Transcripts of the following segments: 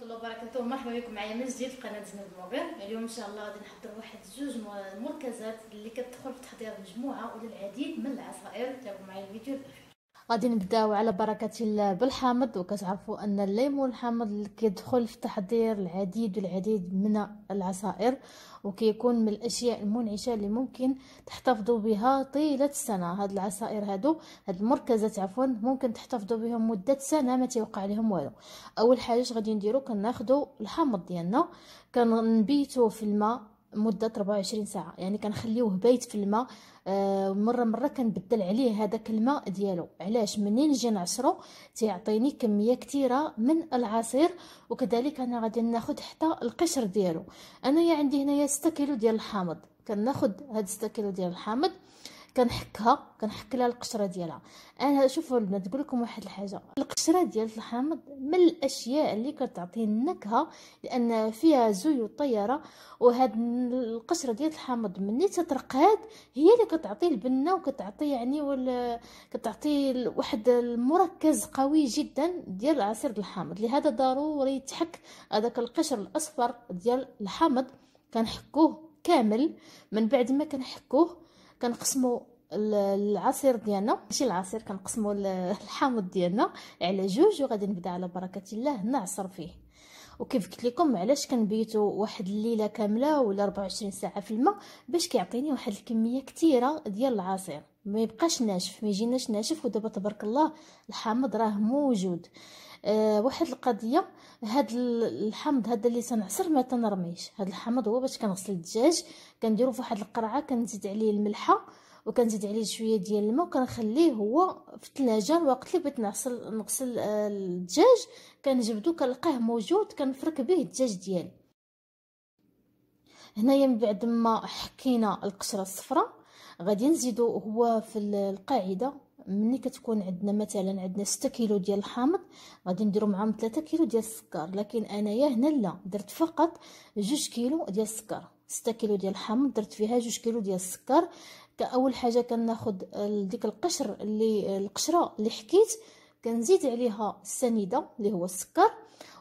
ورحمه الله وبركاته مرحبا بكم معايا من جديد في قناه زينب بلوغير اليوم ان شاء الله غادي نحضر واحد جوج مركزات اللي كتدخل في تحضير مجموعه ولا العديد من العصائر تابعوا معايا الفيديو الاخير غادي نبداو على بركه الله بالحامض وكتعرفوا ان الليمون الحامض كيدخل في تحضير العديد والعديد من العصائر وكيكون من الاشياء المنعشه اللي ممكن تحتفظوا بها طيله السنه هاد العصائر هادو هاد المركزات عفوا ممكن تحتفظوا بهم مده سنه ما تيوقع لهم والو اول حاجه غادي نديرو كناخذوا الحامض ديالنا كنبيتوه في الماء مده 24 ساعه يعني كنخليوه بايت في الماء آه مره مره كنبدل عليه هذاك الماء ديالو علاش منين نجي نعصرو تيعطيني كميه كثيره من العصير وكذلك انا غادي ناخد حتى القشر ديالو انايا عندي هنايا 6 كيلو ديال الحامض كناخد هاد 6 كيلو ديال الحامض كنحكها كنحك لها القشره ديالها انا شوفوا البنات نقول لكم واحد الحاجه القشره ديال الحامض من الاشياء اللي كتعطي النكهه لان فيها زيوت طياره وهاد القشره ديال الحامض ملي تترقاد هي اللي كتعطي البنه وكتعطي يعني وال... كتعطي واحد المركز قوي جدا ديال عصير الحامض لهذا ضروري تحك هذاك القشر الاصفر ديال الحامض كنحكوه كامل من بعد ما كنحكوه كنقسموا العصير ديالنا ماشي العصير كنقسموا الحامض ديالنا على جوج وغادي نبدا على بركه الله نعصر فيه وكيف قلت لكم علاش كنبيتو واحد الليله كامله ولا 24 ساعه في الماء باش كيعطيني واحد الكميه كثيره ديال العصير ما يبقاش ناشف ما يجيناش ناشف ودابا تبارك الله الحامض راه موجود أه واحد القضيه هاد الحامض هذا اللي تنعصر ما تنرميش هاد الحامض هو باش كنغسل الدجاج كنديرو في واحد القرعه كنزيد عليه الملحه وكنزيد عليه شويه ديال الماء وكنخليه هو في الثلاجه الوقت اللي بغيت نغسل نغسل آه، الدجاج كنجبدو كنلقاه موجود كنفرك به الدجاج ديالي هنايا من بعد ما حكينا القشره الصفراء غادي نزيدو هو في القاعده ملي كتكون عندنا مثلا عندنا 6 كيلو ديال الحامض غادي نديرو معاهم 3 كيلو ديال السكر لكن انايا هنا لا درت فقط 2 كيلو ديال السكر 6 كيلو ديال الحامض درت فيها 2 كيلو ديال السكر كاول حاجه كناخذ آه، ديك القشر اللي آه، القشره اللي حكيت كنزيد عليها السنيده اللي هو السكر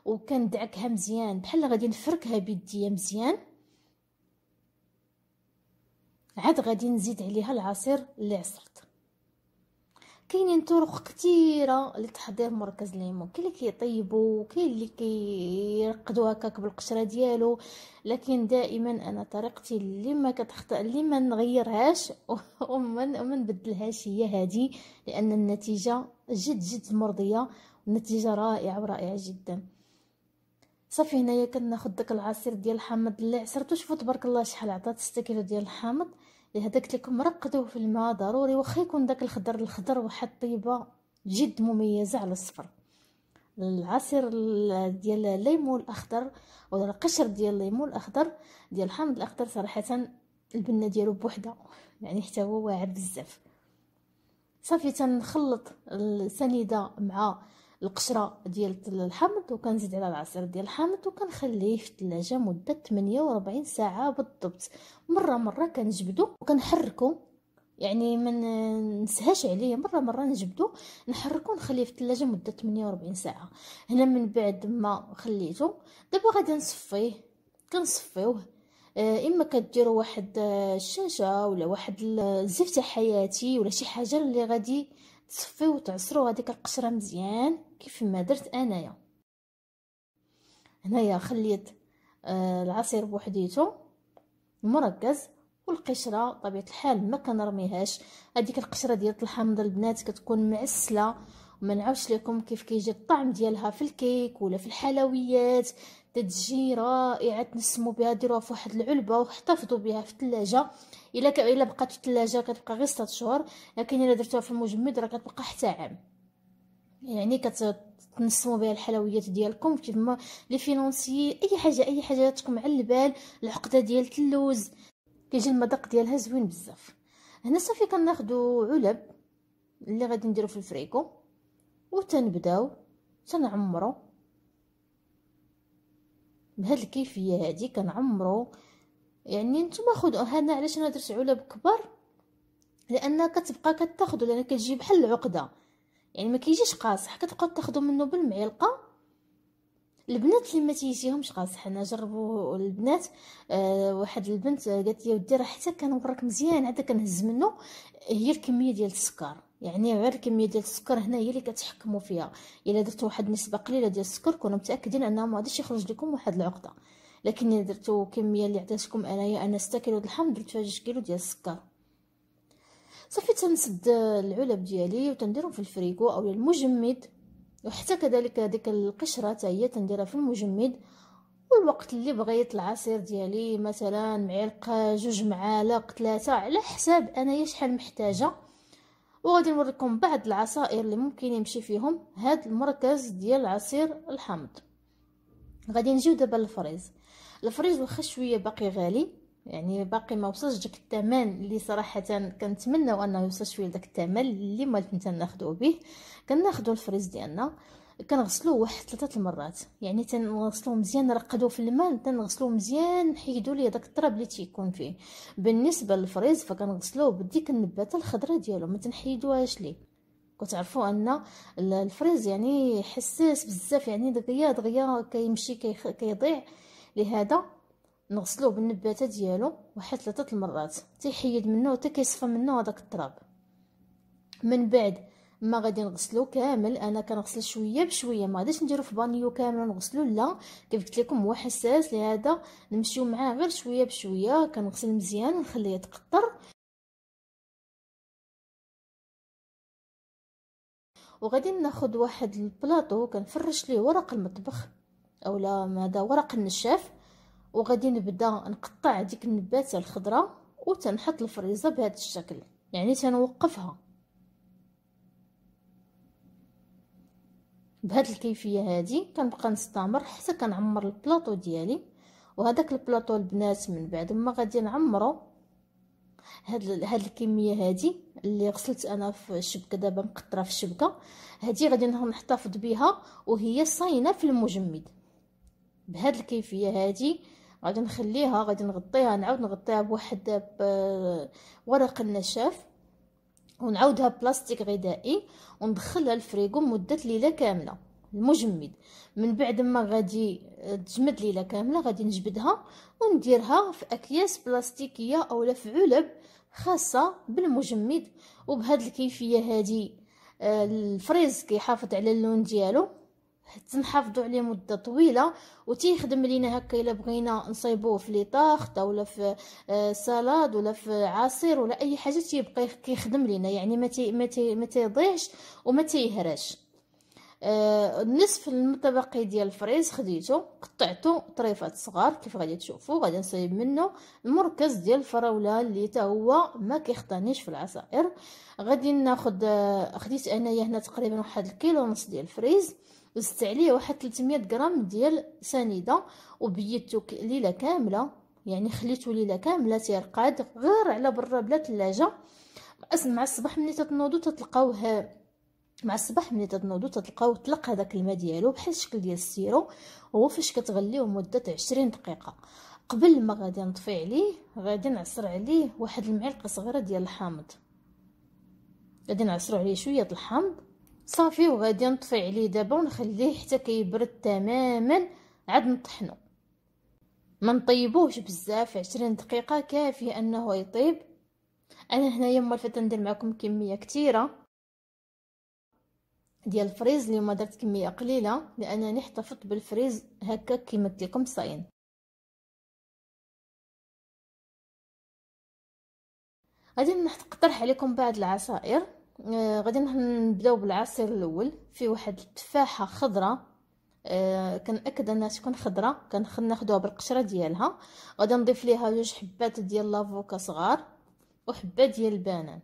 وكندعكها مزيان بحال غادي نفركها بيديا مزيان عاد غادي نزيد عليها العصير اللي عصرت كاينين طرق كثيره لتحضير مركز ليمون كاين اللي كيطيبو كاين اللي كيرقدو هكاك بالقشره ديالو لكن دائما انا طريقتي اللي ما كتخطا اللي ما نغيرهاش وما نبدلهاش هي هذه لان النتيجه جد جد مرضيه النتيجه رائعه ورائعه جدا صافي هنايا كناخد داك العصير ديال الحامض اللي عصرتو شوفوا تبارك الله شحال عطات 6 كيلو ديال الحامض لهداك إيه، قلت لكم رقدوه في الماء ضروري واخا يكون داك الخضر الخضر واحد طيبه جد مميزه على الصفر العصير ديال الليمون الاخضر ولا القشر ديال الليمون الاخضر ديال الحامض الاخضر صراحه البنه ديالو بوحده يعني حتى هو واعر بزاف صافي تنخلط السنيده مع القشره ديال الحامض وكنزيد على العصير ديال الحامض وكنخليه في الثلاجه مده 48 ساعه بالضبط مره مره كنجبدو وكنحركو يعني ما نسهاش عليه مره مره نجبدو نحركو نخليه في الثلاجه مده 48 ساعه هنا من بعد ما خليته دابا غادي نصفيه كنصفيوه آه، اما كديروا واحد آه، الشاشه ولا واحد الزفت حياتي ولا شي حاجه اللي غادي تصفيو وتعصرو هذيك القشره مزيان كيف ما درت انايا هنايا خليت آه العصير بوحديتو مركز والقشره طبيعه الحال ما كنرميهاش هذيك القشره ديال الحامض البنات كتكون معسله ما نعاودش لكم كيف كيجي الطعم ديالها في الكيك ولا في الحلويات تتجي رائعه تنسمو بها ديروها في واحد العلبه وحتفظو بها في التلاجة الا ك... الا بقات في التلاجة كتبقى غير ستة شهور لكن الا درتوها في المجمد راه كتبقى حتى عام يعني تنسمو بها الحلويات ديالكم كيفما لي فينونسي اي حاجه اي حاجه تكون على البال العقده ديال اللوز كيجي المذاق ديالها زوين بزاف هنا صافي كناخدو علب اللي غادي نديرو في الفريكو وتنبداو تنعمرو بهاد الكيفيه هادي كنعمرو يعني نتوما خدوا هنا علاش انا درت علب كبار لان كتبقى كتاخذوا لان كتجي بحال العقده يعني ما كيجيش قاصح كتبقى تاخذوا منه بالمعلقه البنات اللي ما تيجيهمش قاصح انا جربوا البنات آه واحد البنت قالت لي ودي راه حتى كنورك مزيان عاد كنهز منه هي الكميه ديال السكر يعني غير الكميه ديال السكر هنا هي اللي كتحكموا فيها الا درتو واحد النسبه قليله ديال السكر كونوا متاكدين انه ما غاديش يخرج لكم واحد العقده لكن الا درتو كميه اللي عطيتكم انايا انا 6 كيلو د الحمض درت فيها 2 كيلو ديال السكر صافي تنسد العلب ديالي وتنديرهم في الفريكو او المجمد وحتى كذلك هذيك القشره حتى هي تنديرها في المجمد والوقت اللي بغيت العصير ديالي مثلا معلقه جوج معالق ثلاثه على حساب انايا شحال محتاجه وغادي نوريكم بعض العصائر اللي ممكن يمشي فيهم هاد المركز ديال عصير الحامض غادي نجيو دابا للفريز الفريز واخا شويه باقي غالي يعني باقي ما وصلش داك الثمن اللي صراحه كنتمناو انه يوصل شويه داك الثمن اللي ما كنت ناخذوه به كناخذوا الفريز ديالنا كنغسلوه واحد ثلاثه المرات يعني تنغسلوه مزيان نرقدوه في الماء تنغسلوه مزيان نحيدو ليه داك التراب اللي تيكون فيه بالنسبه للفريز فكنغسلوه بديك النباته الخضراء ديالو ما تنحيدوهاش ليه كتعرفوا ان الفريز يعني حساس بزاف يعني دغيا دغيا كيمشي كيضيع لهذا نغسلوه بالنباته ديالو واحد ثلاثه المرات تيحيد منه حتى كيصفى منه هذاك التراب من بعد ما غادي نغسلو كامل انا كنغسل شويه بشويه ما غاديش نديرو في بانيو كامل ونغسلو لا كيف قلت لكم هو حساس لهذا نمشيو معاه غير شويه بشويه كنغسل مزيان ونخليه يتقطر وغادي ناخذ واحد البلاطو كنفرش ليه ورق المطبخ اولا هذا ورق النشاف وغادي نبدا نقطع ديك النباتة الخضراء وتنحط الفريزة بهذا الشكل يعني تنوقفها بهاد الكيفيه هادي كنبقى نستمر حتى كنعمر البلاطو ديالي وهداك البلاطو البنات من بعد ما غادي نعمرو هاد هاد الكميه هادي اللي غسلت انا في الشبكه دابا مقطره في الشبكه هادي غادي نحتفظ بها وهي صاينه في المجمد بهاد الكيفيه هادي غادي نخليها غادي نغطيها نعاود نغطيها بواحد آه، ورق النشاف ونعاودها بلاستيك غذائي وندخلها الفريغو مده ليله كامله المجمد من بعد ما غادي تجمد ليله كامله غادي نجبدها ونديرها في اكياس بلاستيكيه اولا في علب خاصه بالمجمد وبهذه الكيفيه هذه آه، الفريز كيحافظ على اللون ديالو حتى نحافظوا عليه مده طويله وتيخدم لينا هكا الا بغينا نصيبوه في لي طاخط ولا في آه، سلاد ولا في عصير ولا اي حاجه تيبقى كيخدم لينا يعني ما تي ما تيضيعش وما تيهرش آه، النصف المتبقي ديال الفريز خديته قطعته طريفات صغار كيف غادي تشوفوا غادي نصيب منه المركز ديال الفراوله اللي حتى هو ما كيخطانيش في العصائر غادي ناخذ آه، خديت انايا هنا تقريبا واحد الكيلو ونص ديال الفريز وزدت عليه واحد 300 غرام ديال سنيده وبيتو ليله كامله يعني خليته ليله كامله تيرقد غير على برا بلا ثلاجه مع الصباح ملي تتنوضوا تتلقاوه مع الصباح ملي تتنوضوا تتلقاو طلق هذاك الماء ديالو بحال الشكل ديال السيرو هو فاش كتغليو مده 20 دقيقه قبل ما غادي نطفي عليه غادي نعصر عليه واحد المعلقه صغيره ديال الحامض غادي نعصرو عليه شويه الحامض صافي وغادي نطفي عليه دابا ونخليه حتى كيبرد تماما عاد نطحنو ما نطيبوهش بزاف عشرين دقيقه كافي انه يطيب انا هنايا مالفه ندير معكم كميه كثيره ديال الفريز اليوم درت كميه قليله لانني احتفظت بالفريز هكا كما قلت لكم صاين غادي نقترح عليكم بعض العصائر آه، غادي نبداو بالعصير الاول فيه واحد التفاحه خضراء آه كنأكد انها تكون خضراء كناخدوها بالقشره ديالها غادي نضيف ليها جوج حبات ديال لافوكا صغار وحبه ديال البنان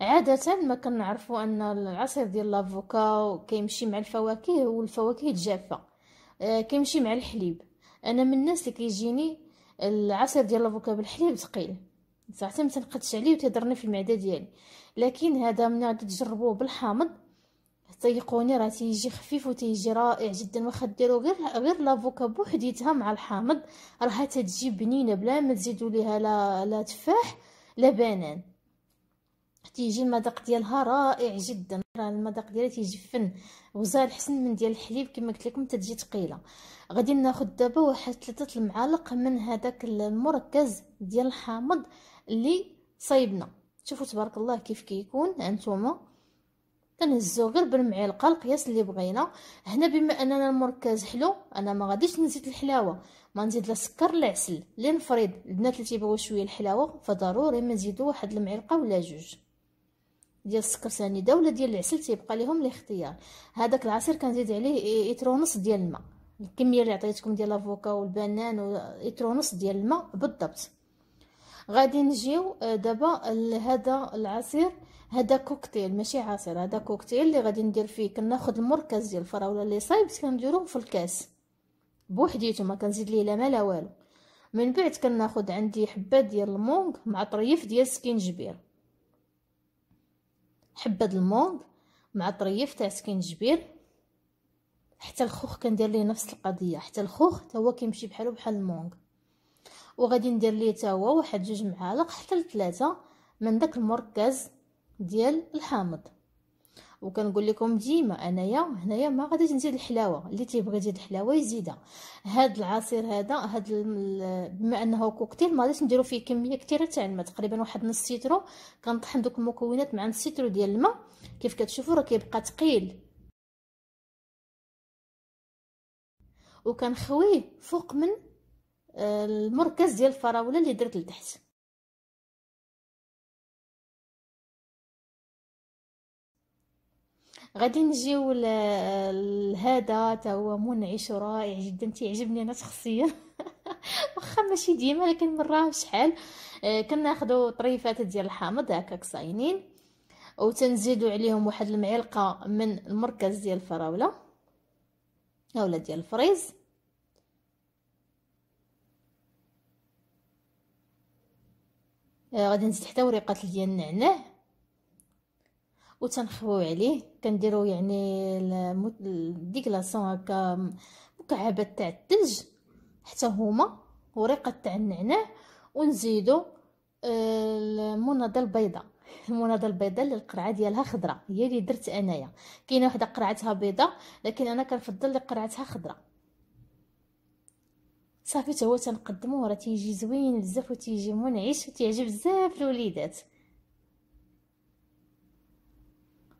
عاده ما كنعرفوا ان العصير ديال لافوكا كيمشي مع الفواكه والفواكه الجافه آه كيمشي مع الحليب انا من الناس اللي كيجيني العصير ديال لافوكا بالحليب ثقيل ساعتها ما تنقدش عليه وتهضرني في المعده ديالي لكن هذا من غادي تجربوه بالحامض تيقوني راه تيجي خفيف وتيجي رائع جدا واخا ديرو غير غير لافوكا بوحديتها مع الحامض راها تتجي بنينه بلا ما تزيدوا ليها لا لا تفاح لا بنان تيجي المذاق ديالها رائع جدا راه المذاق ديالها تيجي فن وزال حسن من ديال الحليب كما قلت لكم تتجي ثقيله غادي ناخذ دابا واحد ثلاثه المعالق من هذاك المركز ديال الحامض اللي صايبنا شوفوا تبارك الله كيف كيكون كي هانتوما كنهزو غير بالمعلقه القياس اللي بغينا هنا بما اننا المركز حلو انا ما غاديش نزيد الحلاوه ما نزيد لا سكر لا عسل لي نفرض البنات اللي تيبغيو شويه الحلاوه فضروري ما نزيدو واحد المعلقه ولا جوج ديال السكر سنيده ولا ديال العسل تيبقى ليهم الاختيار هذاك العصير كنزيد عليه ايتر ونص ديال الماء الكميه اللي عطيتكم ديال الافوكا والبنان وايتر ونص ديال الماء بالضبط غادي نجيو آه، دابا لهذا العصير هذا كوكتيل ماشي عصير هذا كوكتيل اللي غادي ندير فيه كناخد المركز ديال الفراوله اللي صايبت كنديروه في الكاس بوحديته ما كنزيد ليه لا ما لا والو من بعد كناخد عندي حبه ديال المونغ مع طريف ديال السكينجبير حبه المونغ مع طريف تاع سكينجبير حتى الخوخ كندير ليه نفس القضيه حتى الخوخ حتى هو كيمشي بحالو بحال المونغ وغادي ندير ليه تا هو واحد جوج معالق حتى لثلاثه من داك المركز ديال الحامض وكنقول لكم ديما انايا هنايا ما غاديش نزيد الحلاوه اللي تيبغي يزيد الحلاوه يزيدها هاد العصير هذا هاد بما انه كوكتيل ما غاديش نديرو فيه كميه كثيره تاع الماء تقريبا واحد نص سيترو كنطحن دوك المكونات مع نص سيترو ديال الماء كيف كتشوفوا راه كيبقى ثقيل وكنخويه فوق من المركز ديال الفراوله اللي درت لتحت غادي نجيو لهذا تا هو منعش رائع جدا تيعجبني انا شخصيا واخا ماشي ديما لكن مره شحال آه، كناخذوا طريفات ديال الحامض هكاك صاينين وتنزيدوا عليهم واحد المعلقه من المركز ديال الفراوله اولا ديال الفريز آه، غادي نزيد حتى وريقات ديال النعناع وتنخويو عليه كنديرو يعني ديك لاصون هكا مكعبات تاع الثلج حتى هما وريقه تاع النعناع ونزيدو المناضه آه، البيضاء المناضه البيضاء اللي القرعه ديالها خضراء هي اللي درت انايا كاينه وحده قرعتها بيضاء لكن انا كنفضل اللي قرعتها خضراء صافي تا هو تنقدمو راه تيجي زوين بزاف وتيجي منعش وتيعجب بزاف الوليدات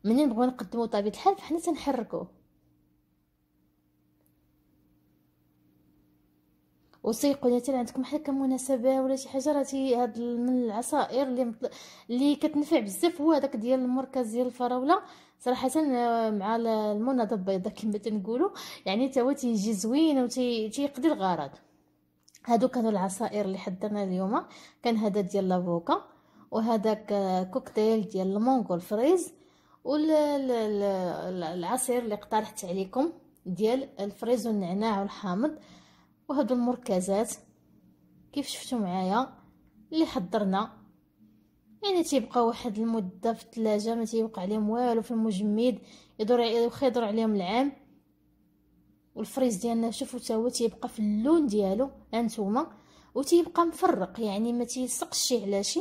منين نبغيو نقدمو طبيعه الحال فحنا تنحركو وسيقوا مثلا عندكم حتى كمناسبه ولا شي حاجه راه هاد من العصائر اللي مطل... اللي كتنفع بزاف هو هذاك ديال المركز ديال الفراوله صراحه آه، مع المنضده البيضاء كما تنقولوا يعني تا هو تيجي زوين وتيقضي الغرض هادو كانوا العصائر اللي حضرنا اليوم كان هذا ديال لافوكا وهذاك كوكتيل ديال المانغو الفريز والعصير اللي اقترحت عليكم ديال الفريز والنعناع والحامض وهادو المركزات كيف شفتوا معايا اللي حضرنا يعني تيبقى واحد المده في الثلاجه ما تيوقع عليهم والو في المجمد يدور واخا يدور عليهم العام والفريز ديالنا شوفوا حتى هو تيبقى في اللون ديالو هانتوما وتيبقى مفرق يعني ما تيلصقش شي على شي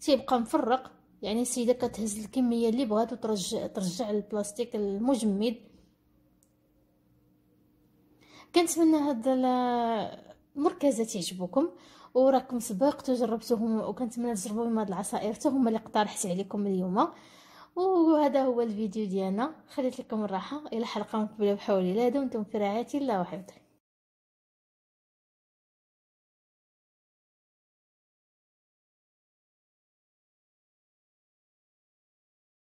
تيبقى مفرق يعني السيده كتهز الكميه اللي بغات وترجع ترجع البلاستيك المجمد كنتمنى هاد المركزه تعجبكم وراكم سبقتو جربتوهم وكنتمنى تجربوا هاد العصائر حتى هما اللي اقترحت عليكم اليوم وهذا هو الفيديو ديالنا خليت لكم الراحه الى حلقه مقبله بحول الله دمتم في رعايه الله وحفظه